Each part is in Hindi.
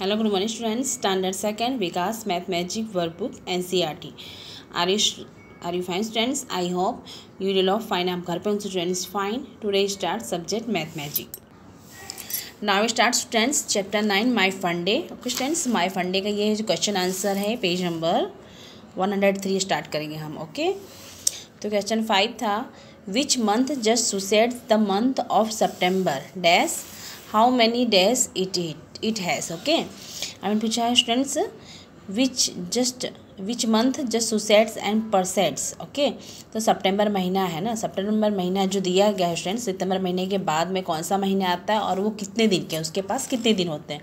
Hello good morning students standard second Vikas math magic book N C R T are you are you fine students I hope you will of fine आप घर पर students fine today start subject math magic now start students chapter nine my funday okay students my funday का ये जो क्वेश्चन आंसर है page number one hundred three start करेंगे हम ओके तो क्वेश्चन फाइव था which month just सुसेड the month of September days how many days it it has okay okay हमें पूछा है students which just which month just succeeds and precedes okay तो सितंबर महीना है ना सितंबर महीना जो दिया गया है स्टूडेंट सितंबर महीने के बाद में कौन सा महीना आता है और वो कितने दिन के उसके पास कितने दिन होते हैं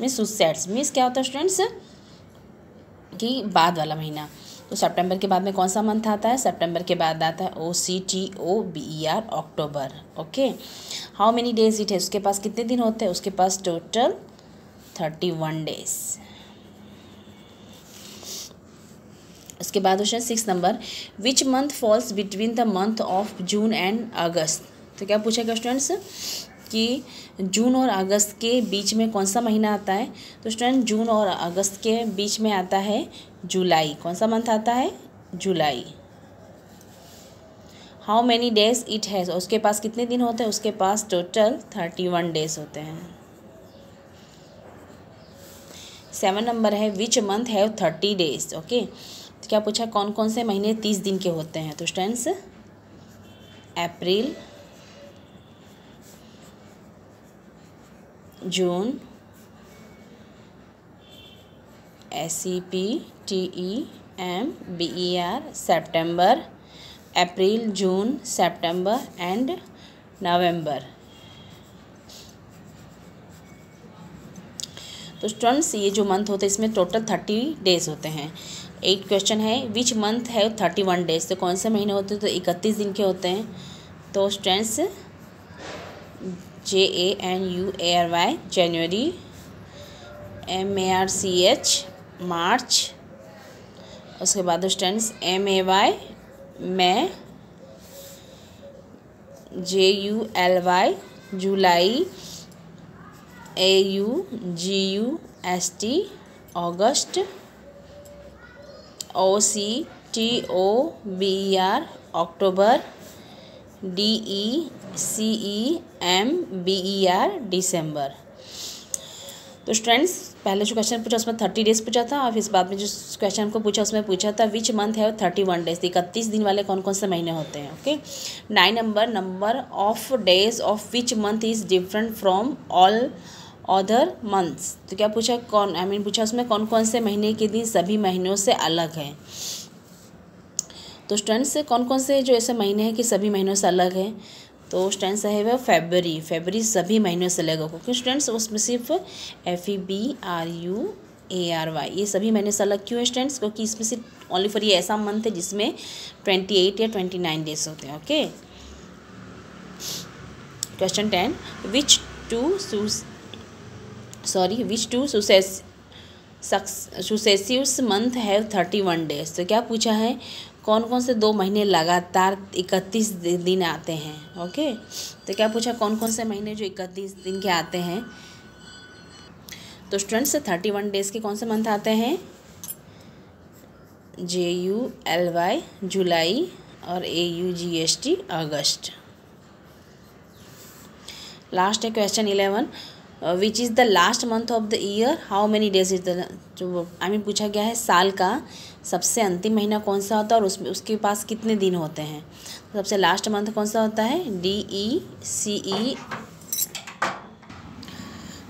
मीन्स सुसेट्स मीन्स क्या होता है स्टूडेंट्स कि बाद वाला महीना तो सितंबर के बाद में कौन सा मंथ आता है सितंबर के बाद आता है O C T O B E R October okay how many days it है उसके पास कितने दिन होते हैं उसके पास टोटल थर्टी वन डेज उसके बाद question six number which month falls between the month of June and August तो क्या पूछेगा स्टूडेंट्स कि जून और अगस्त के बीच में कौन सा महीना आता है तो स्टूडेंट जून और अगस्त के बीच में आता है जुलाई कौन सा मंथ आता है जुलाई how many days it has उसके पास कितने दिन होते हैं उसके पास टोटल थर्टी वन डेज होते हैं सेवन नंबर है which month have thirty days okay तो क्या पूछा कौन कौन से महीने तीस दिन के होते हैं तो students April June S C P T E M B E R September April June September and November तो स्टूडेंट्स ये जो मंथ होते हैं इसमें टोटल थर्टी डेज होते हैं एट क्वेश्चन है विच मंथ है थर्टी वन डेज तो कौन से महीने होते हैं तो इकतीस दिन के होते हैं तो students J A N U A R Y January M A R C H March उसके बाद students M A Y May J U L Y July A U G U S T August O C T O B R October D E C E M B E R December तो स्टूडेंट्स पहले जो क्वेश्चन पूछा उसमें थर्टी डेज पूछा था और इस बाद में जो क्वेश्चन को पूछा उसमें पूछा था विच मंथ है थर्टी वन डेज इकतीस दिन वाले कौन कौन से महीने होते हैं okay nine number number of days of which month is different from all other months तो क्या पूछा कौन आई I मीन mean, पूछा उसमें कौन कौन से महीने के दिन सभी महीनों से अलग हैं तो स्टूडेंट्स कौन कौन से जो ऐसे महीने हैं कि सभी महीनों से अलग है तो स्टूडेंट्स है वह फेबरी फेबरी सभी महीनों से अलग होगा क्योंकि स्टूडेंट्स उसमें सिर्फ F E B R U A R Y ये सभी महीने से अलग क्यों है स्टूडेंट्स क्योंकि इसमें सिर्फ ओनली फॉर ये ऐसा मंथ है जिसमें ट्वेंटी एट या ट्वेंटी नाइन डेज होते हैं okay question ten which two sorry which two सुसेस successive month have thirty one days तो क्या पूछा है कौन कौन से दो महीने लगातार इकतीस दिन आते हैं ओके तो क्या पूछा कौन कौन से महीने जो इकतीस दिन के आते हैं तो स्टूडेंट्स थर्टी वन डेज़ के कौन से मंथ आते हैं J U L Y July और A U G S T August last है question eleven which is the last month of the year how many days is the जो आई मीन पूछा गया है साल का सबसे अंतिम महीना कौन सा होता है और उसमें उसके पास कितने दिन होते हैं सबसे लास्ट मंथ कौन सा होता है डी ई सी ई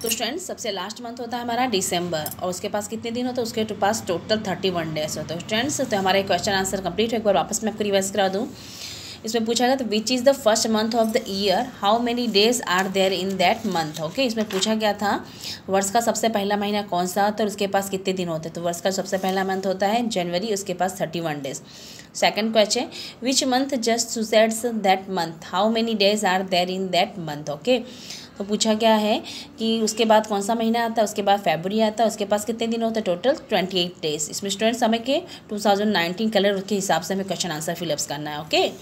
तो स्टूडेंट सबसे लास्ट मंथ होता है हमारा डिसम्बर और उसके पास कितने दिन होते हैं उसके तो पास टोटल थर्टी वन डेज होते हैं स्टूडेंट्स तो हमारे क्वेश्चन आंसर कंप्लीट हो एक बार वापस मैं आपको रिवाइज करा दूँ इसमें पूछा गया तो which is the first month of the year how many days are there in that month okay इसमें पूछा गया था वर्ष का सबसे पहला महीना कौन सा होता है और उसके पास कितने दिन होते हैं तो वर्ष का सबसे पहला मंथ होता है जनवरी उसके पास thirty one days second question which month just succeeds that month how many days are there in that month okay तो पूछा गया है कि उसके बाद कौन सा महीना आता है उसके बाद फेबरी आता है उसके पास कितने दिन होते हैं टोटल ट्वेंटी एट डेज इसमें स्टूडेंट्स हमें के टू थाउजेंड नाइनटीन कलर के हिसाब से हमें क्वेश्चन आंसर फिलअप्स करना है ओके okay?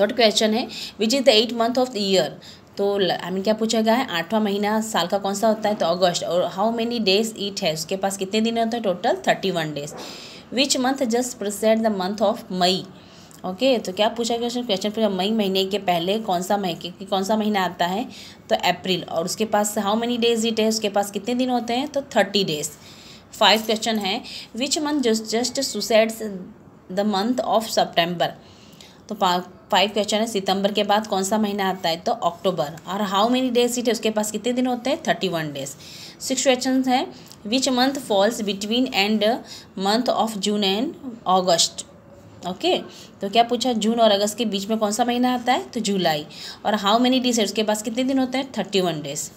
थर्ड क्वेश्चन है which is the eight month of the year तो आई मीन क्या पूछा गया है आठवां महीना साल का कौन सा होता है तो अगस्त और हाउ मेनी डेज इट है उसके पास कितने दिन होते हैं total thirty one days which month just precedes the month of May okay तो क्या पूछा क्वेश्चन क्वेश्चन पूछा मई महीने के पहले कौन सा महीने कौन सा महीना आता है तो अप्रैल और उसके पास हाउ मेनी डेज इट है उसके पास कितने दिन होते हैं तो थर्टी डेज फाइव क्वेश्चन है which month just just succeeds the month of September तो फाइव क्वेश्चन है सितंबर के बाद कौन सा महीना आता है तो अक्टूबर और हाउ मेनी डेज इट है उसके पास कितने दिन होते हैं thirty one days six question है which month falls between and month of June and August okay तो क्या पूछा जून और अगस्त के बीच में कौन सा महीना आता है तो जुलाई और हाउ मेनी डेज है उसके पास कितने दिन होते हैं thirty one days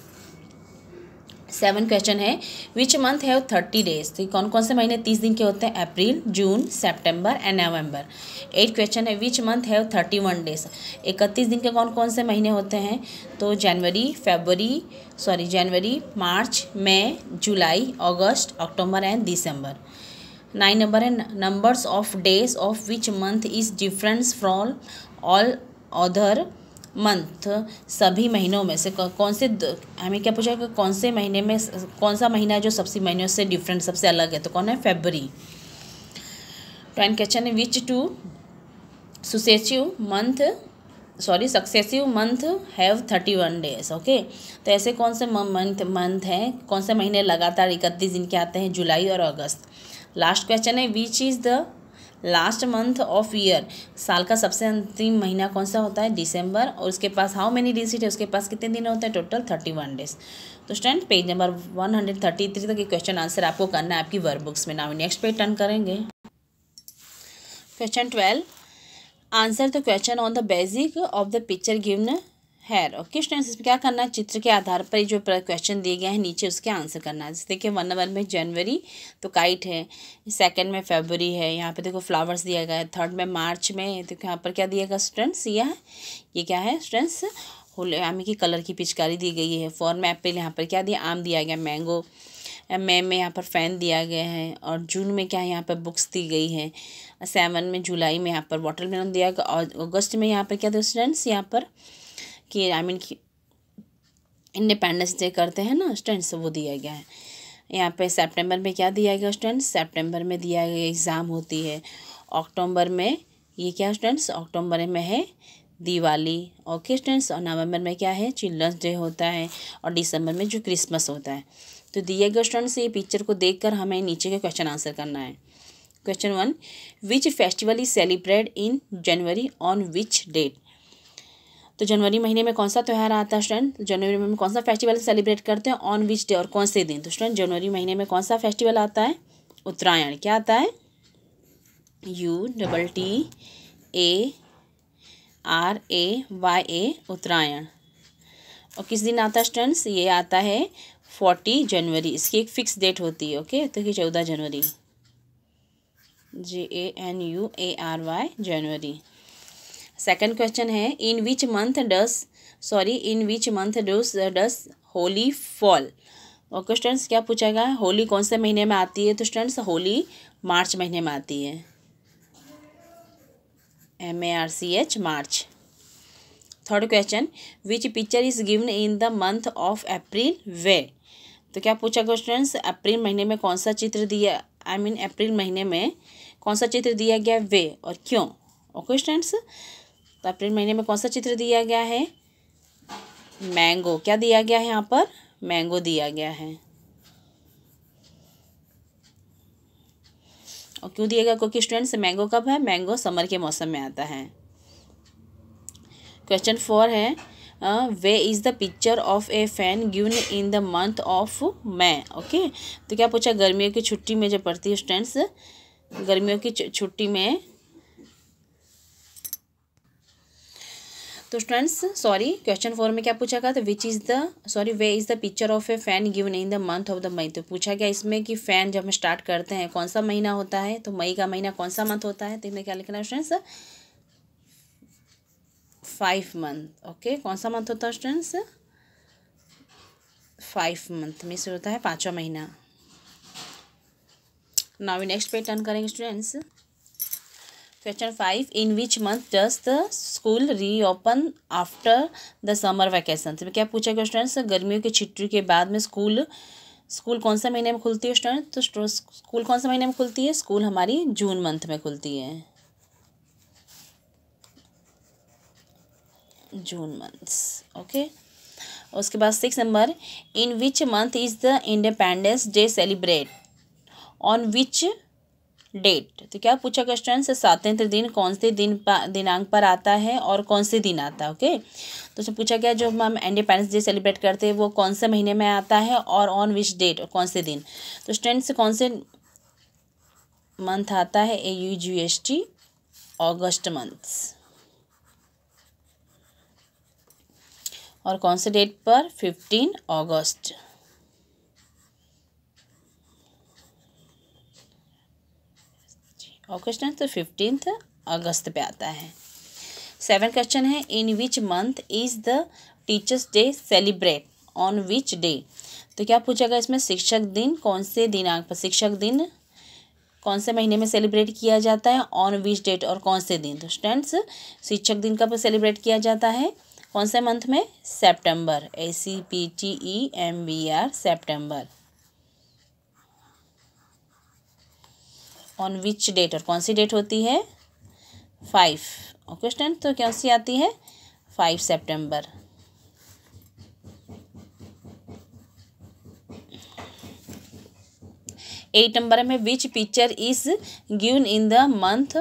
seven question है which month have thirty days तो कौन कौन से महीने तीस दिन के होते हैं April June September and November eight question है which month have thirty one days इकतीस दिन के कौन कौन से महीने होते हैं तो January February sorry January March May July August October and December nine number है numbers of days of which month is difference from all other month सभी महीनों में से कौन से हमें क्या पूछा कि कौन से महीने में कौन सा महीना है जो सबसे महीनों से डिफरेंट सबसे अलग है तो कौन है फेबरी ट्वेंट क्वेश्चन है विच टू सुसेसिव month sorry successive month have thirty one days okay तो ऐसे कौन से मंथ मंथ हैं कौन से महीने लगातार इकतीस दिन के आते हैं जुलाई और अगस्त लास्ट क्वेश्चन है which is the last month of year साल का सबसे अंतिम महीना कौन सा होता है दिसंबर और उसके पास हाउ मेनी डेज है उसके पास कितने दिन होते हैं टोटल थर्टी वन डेज तो stand page number one hundred thirty three तक ये क्वेश्चन आंसर आपको करना है आपकी वर्क बुक्स में नाम नेक्स्ट पेज टर्न करेंगे question twelve answer the question on the basic of the picture given here okay students इसमें क्या करना है चित्र के आधार पर जो क्वेश्चन दिए गए हैं नीचे उसके आंसर करना है जैसे देखिए वन नंबर में जनवरी तो काइट है सेकंड में फेबरी है यहाँ पे देखो फ्लावर्स दिया गया है थर्ड में मार्च में तो यहाँ पर क्या दिया गया स्टूडेंट्स यह ये क्या है स्टूडेंट्स होले आम की कलर की पिचकारी दी गई है फोर में अप्रैल यहाँ पर क्या दिया आम दिया गया मैंगो मे में यहाँ पर फ़ैन दिया गया है और जून में क्या है यहाँ पर बुक्स दी गई है सेवन में जुलाई में यहाँ पर वाटर मेलन दिया गया और अगस्त में यहाँ पर क्या दिया स्टूडेंट्स यहाँ पर कि आई मीन कि इंडिपेंडेंस डे करते हैं ना स्टूडेंट्स वो दिया गया है यहाँ पे सितंबर में क्या दिया गया स्टूडेंट्स सितंबर में दिया गया एग्ज़ाम होती है अक्टूबर में ये क्या स्टूडेंट्स अक्टूबर में है दिवाली ओके स्टूडेंट्स और नवंबर में क्या है चिल्ड्रंस डे होता है और दिसंबर में जो क्रिसमस होता है तो दिए गए स्टूडेंट्स ये पिक्चर को देख हमें नीचे का क्वेश्चन आंसर करना है question one which festival is celebrate in January on which date तो जनवरी महीने में कौन सा त्यौहार आता है स्टूडेंट तो जनवरी में कौन सा फेस्टिवल सेलिब्रेट करते हैं ऑन विच डे और कौन से दिन तो स्टूडेंट जनवरी महीने में कौन सा फेस्टिवल आता है उत्तरायण क्या आता है U double T A R A Y A Uttarayan और किस दिन आता है स्टूडेंट्स ये आता है फोर्टी जनवरी इसकी एक फिक्स डेट होती है ओके तो कि चौदह जनवरी J A N U A R Y January second question है in which month does sorry in which month does does Holi fall okay students क्या पूछा गया होली कौन से महीने में आती है तो स्टूडेंट्स होली मार्च महीने में आती है M A R C H March third question which picture is given in the month of April वे तो क्या पूछा गया स्टूडेंट्स अप्रैल महीने में कौन सा चित्र दिया आई मीन अप्रैल महीने में कौन सा चित्र दिया गया वे और क्यों ओके स्टूडेंट्स तो अप्रैल महीने में कौन सा चित्र दिया गया है मैंगो क्या दिया गया है यहाँ पर मैंगो दिया गया है और क्यों गया क्योंकि स्टूडेंट्स मैंगो कब है मैंगो समर के मौसम में आता है क्वेश्चन फोर है where is the picture of a fan given in the month of May okay तो क्या पूछा गर्मियों की छुट्टी में जब पढ़ती है स्टूडेंट्स गर्मियों की छुट्टी में तो स्टूडेंट्स सॉरी क्वेश्चन फोर में क्या पूछा गया था which is the sorry where is the picture of a fan given in the month of the May तो पूछा गया इसमें कि फ़ैन जब हम स्टार्ट करते हैं कौन सा महीना होता है तो मई का महीना कौन सा मंथ होता है तो इसमें क्या लिखना है स्टूडेंट्स फाइव मंथ ओके कौन सा मंथ होता है स्टूडेंट्स फाइव मंथ में से होता है पाँचवा महीना नाउ नेक्स्ट पे टर्न करेंगे students five in which month month does the school reopen after the summer vacation तो क्या पूछा गया स्टूडेंट्स गर्मियों की छुट्टी के बाद में स्कूल स्कूल कौन सा महीने में खुलती है स्टूडेंट तो स्कूल कौन सा महीने में खुलती है स्कूल हमारी जून मंथ में खुलती है जून मंथ ओके उसके बाद six number in which month is the independence day celebrate on which date तो क्या पूछा क्वेश्चन से स्वातंत्र दिन कौन से दिन दिनांक पर आता है और कौन से दिन आता है ओके तो उसमें पूछा गया जो हम इंडिपेंडेंस डे सेलिब्रेट करते हैं वो कौन से महीने में आता है और ऑन विच डेट कौन से दिन तो स्टूडेंट्स कौन से मंथ आता है A U G S T August month और कौन से डेट पर फिफ्टीन अगस्त और क्वेश्चन तो फिफ्टींथ अगस्त पे आता है सेवन क्वेश्चन है in which month is the teachers day celebrate on which day तो क्या पूछेगा इसमें शिक्षक दिन कौन से दिनांक पर शिक्षक दिन कौन से महीने में सेलिब्रेट किया जाता है ऑन विच डेट और कौन से दिन तो स्टूडेंट्स शिक्षक दिन कब सेलिब्रेट किया जाता है कौन से मंथ में September A C P T E M B R September on which date और कौन सी डेट होती है फाइव ओके क्वेश्चन तो कौन सी आती है फाइव सेप्टेम्बर एट नंबर में which picture is given in the month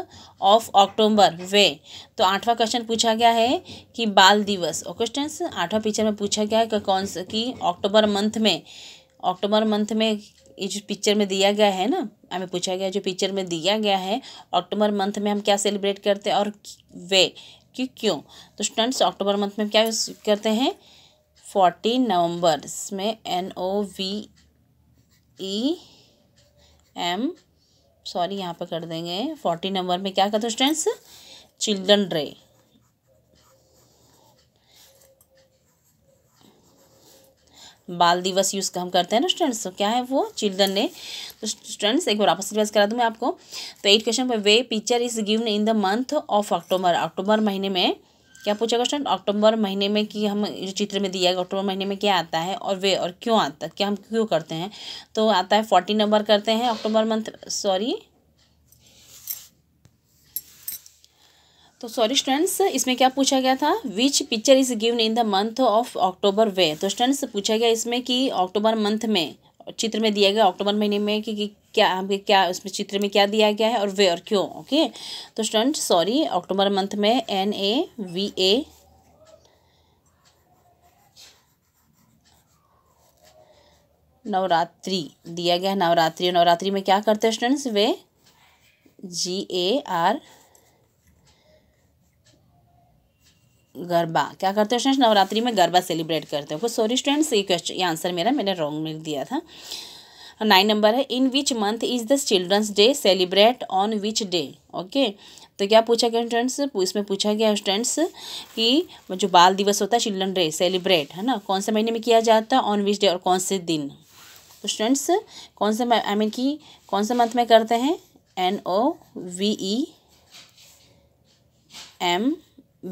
of October वे तो आठवां क्वेश्चन पूछा गया है कि बाल दिवस ओके क्वेश्चन आठवां पिक्चर में पूछा गया है कि कौन सा कि अक्टूबर मंथ में अक्टूबर मंथ में इस पिक्चर में दिया गया है ना हमें पूछा गया जो पिक्चर में दिया गया है अक्टूबर मंथ में हम क्या सेलिब्रेट करते हैं और वे कि क्यों तो स्टूडेंट्स अक्टूबर मंथ में क्या करते हैं फोर्टीन नवंबर इसमें N O V E M sorry यहाँ पर कर देंगे फोर्टीन नवंबर में क्या करते हैं स्टूडेंट्स चिल्ड्रन डे बाल दिवस यूज़ हम करते हैं ना स्टूडेंट्स तो क्या है वो चिल्ड्रन ने तो स्टूडेंट्स एक बार आपस रिवाइज करा दूँ मैं आपको तो एट क्वेश्चन पर where picture is given in the month of October October महीने में क्या पूछेगा स्टूडेंट अक्टूबर महीने में कि हम जो चित्र में दिया है अक्टूबर महीने में क्या आता है और वे और क्यों आता है क्या हम क्यों करते हैं तो आता है फोर्टीन नंबर करते हैं अक्टूबर मंथ सॉरी तो सॉरी स्टूडेंट्स इसमें क्या पूछा गया था which picture is given in the month of October वे तो स्टूडेंट्स पूछा गया इसमें कि अक्टूबर मंथ में चित्र में दिया गया अक्टूबर महीने में कि, कि क्या हमें क्या उसमें चित्र में क्या दिया गया है और वे और क्यों ओके तो स्टूडेंट्स सॉरी अक्टूबर मंथ में N A V A Navratri दिया गया नवरात्रि नवरात्रि में क्या करते हैं स्टूडेंट्स वे जी ए आर गरबा क्या करते हो स्टूडेंट्स नवरात्रि में गरबा सेलिब्रेट करते हो सॉरी स्टूडेंट्स ये क्वेश्चन ये आंसर मेरा मैंने रॉन्ग मिल दिया था नाइन नंबर है in which month is the children's day celebrate on which day okay तो क्या पूछा गया स्टूडेंट्स इसमें पूछा गया स्टूडेंट्स कि जो बाल दिवस होता है चिल्ड्रन डे सेलिब्रेट है ना कौन से महीने में किया जाता है ऑन विच डे और कौन से दिन तो स्टूडेंट्स कौन से आई मीन कि कौन से मंथ में करते हैं N O V E M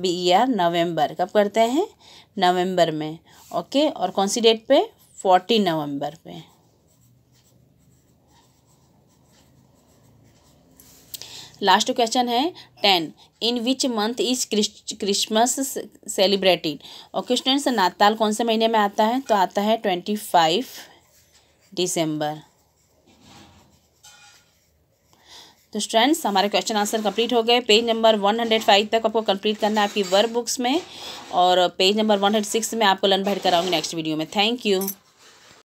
B E नवंबर कब करते हैं नवंबर में ओके और कौन सी डेट पे फोर्टी नवंबर पे लास्ट क्वेश्चन है ten in which month is Christmas celebrated okay students नाताल कौन से महीने में आता है तो आता है ट्वेंटी फाइव डिसम्बर तो स्टूडेंट्स हमारे क्वेश्चन आंसर कंप्लीट हो गए page number one hundred five तक आपको कंप्लीट करना है आपकी वर्क बुक्स में और page number one hundred six में आपको लर्न बैठ कराऊंगी नेक्स्ट वीडियो में थैंक यू